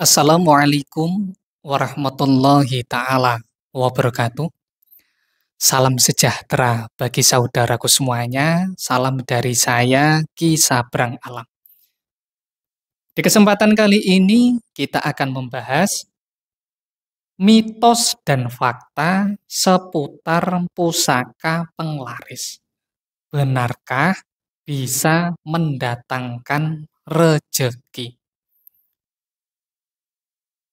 Assalamualaikum warahmatullahi taala wabarakatuh. Salam sejahtera bagi saudaraku semuanya. Salam dari saya Ki Sabrang Alam. Di kesempatan kali ini kita akan membahas mitos dan fakta seputar pusaka penglaris. Benarkah bisa mendatangkan rejeki?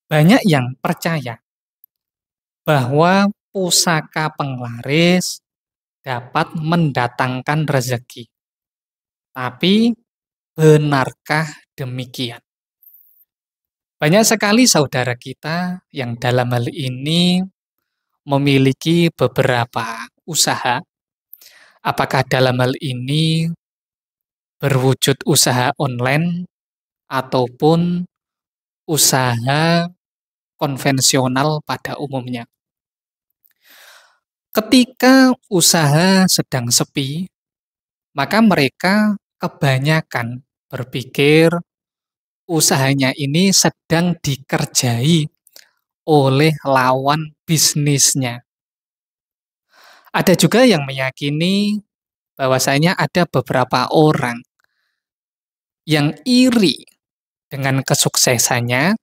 banyak yang percaya bahwa pusaka penglaris dapat mendatangkan rezeki. Tapi benarkah demikian? Banyak sekali saudara kita yang dalam hal ini memiliki beberapa usaha. Apakah dalam hal ini berwujud usaha online ataupun usaha konvensional pada umumnya. Ketika usaha sedang sepi, maka mereka kebanyakan berpikir usahanya ini sedang dikerjai oleh lawan bisnisnya. Ada juga yang meyakini bahwasanya ada beberapa orang yang iri dengan kesuksesannya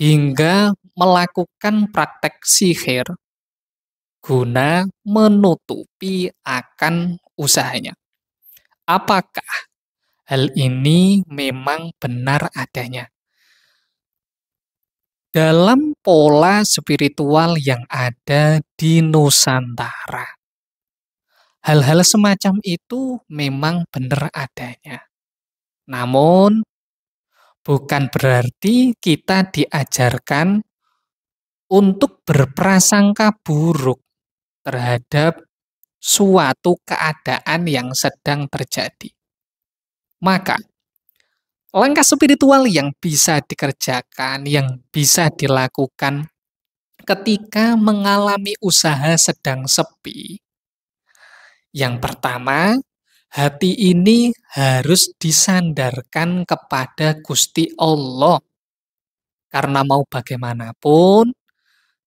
hingga melakukan praktek sihir guna menutupi akan usahanya. Apakah hal ini memang benar adanya? Dalam pola spiritual yang ada di Nusantara, hal-hal semacam itu memang benar adanya. Namun, bukan berarti kita diajarkan untuk berprasangka buruk terhadap suatu keadaan yang sedang terjadi. Maka, langkah spiritual yang bisa dikerjakan, yang bisa dilakukan ketika mengalami usaha sedang sepi, yang pertama Hati ini harus disandarkan kepada Gusti Allah. Karena mau bagaimanapun,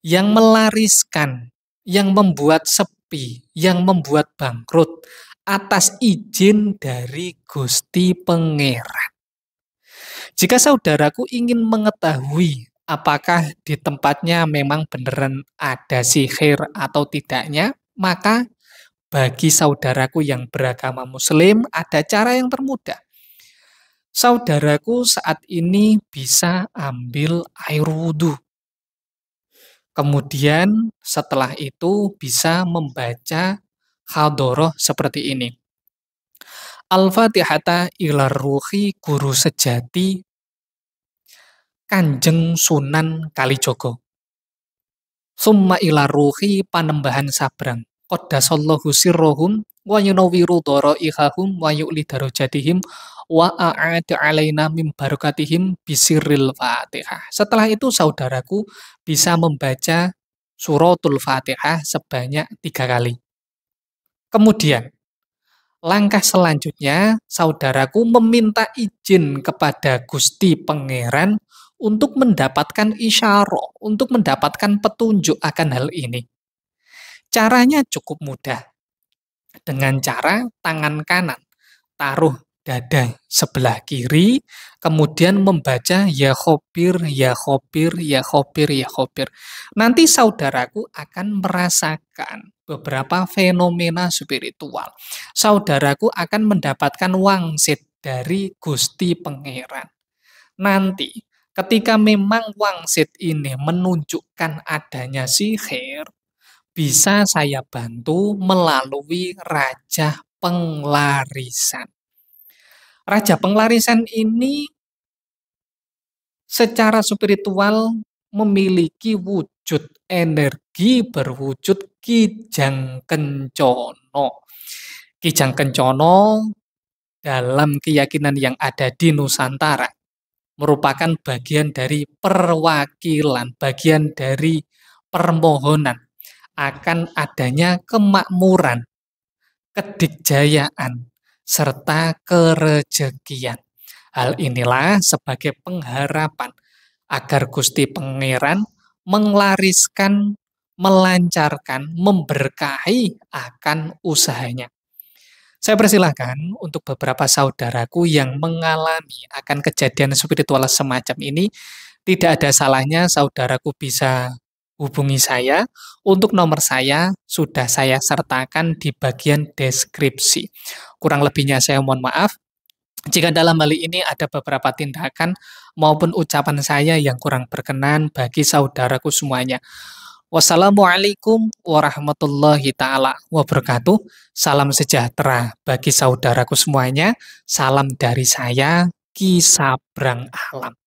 yang melariskan, yang membuat sepi, yang membuat bangkrut atas izin dari Gusti Pangeran. Jika saudaraku ingin mengetahui apakah di tempatnya memang beneran ada sihir atau tidaknya, maka bagi saudaraku yang beragama Muslim, ada cara yang termudah. Saudaraku saat ini bisa ambil air wudhu. Kemudian setelah itu bisa membaca khadoroh seperti ini. Al-Fatihata ilar ruhi guru sejati Kanjeng Sunan Kalijogo. Summa ilar ruhi panembahan sabrang qaddasallahu sirrohum wa yunawwiru dharaihahum wa yu'li darajatihim wa a'ada alaina mim barakatihim bisirril Fatihah. Setelah itu saudaraku bisa membaca suratul Fatihah sebanyak tiga kali. Kemudian, langkah selanjutnya saudaraku meminta izin kepada Gusti Pangeran untuk mendapatkan isyarat, untuk mendapatkan petunjuk akan hal ini. Caranya cukup mudah. Dengan cara tangan kanan taruh dada sebelah kiri, kemudian membaca ya khobir, ya khobir, ya khobir, ya khobir. Nanti saudaraku akan merasakan beberapa fenomena spiritual. Saudaraku akan mendapatkan wangsit dari Gusti Pangeran. Nanti ketika memang wangsit ini menunjukkan adanya sihir, bisa saya bantu melalui Raja Penglarisan. Raja Penglarisan ini secara spiritual memiliki wujud energi berwujud Kijang Kencono. Kijang Kencono dalam keyakinan yang ada di Nusantara merupakan bagian dari perwakilan, bagian dari permohonan, akan adanya kemakmuran, kedikjayaan, serta kerejekian. Hal inilah sebagai pengharapan agar Gusti Pangeran menglariskan, melancarkan, memberkahi akan usahanya. Saya persilahkan untuk beberapa saudaraku yang mengalami akan kejadian spiritual semacam ini, tidak ada salahnya saudaraku bisa hubungi saya untuk nomor saya sudah saya sertakan di bagian deskripsi. Kurang lebihnya saya mohon maaf jika dalam hal ini ada beberapa tindakan maupun ucapan saya yang kurang berkenan bagi saudaraku semuanya. Wassalamualaikum warahmatullahi taala wabarakatuh. Salam sejahtera bagi saudaraku semuanya. Salam dari saya Ki Sabrang Alam.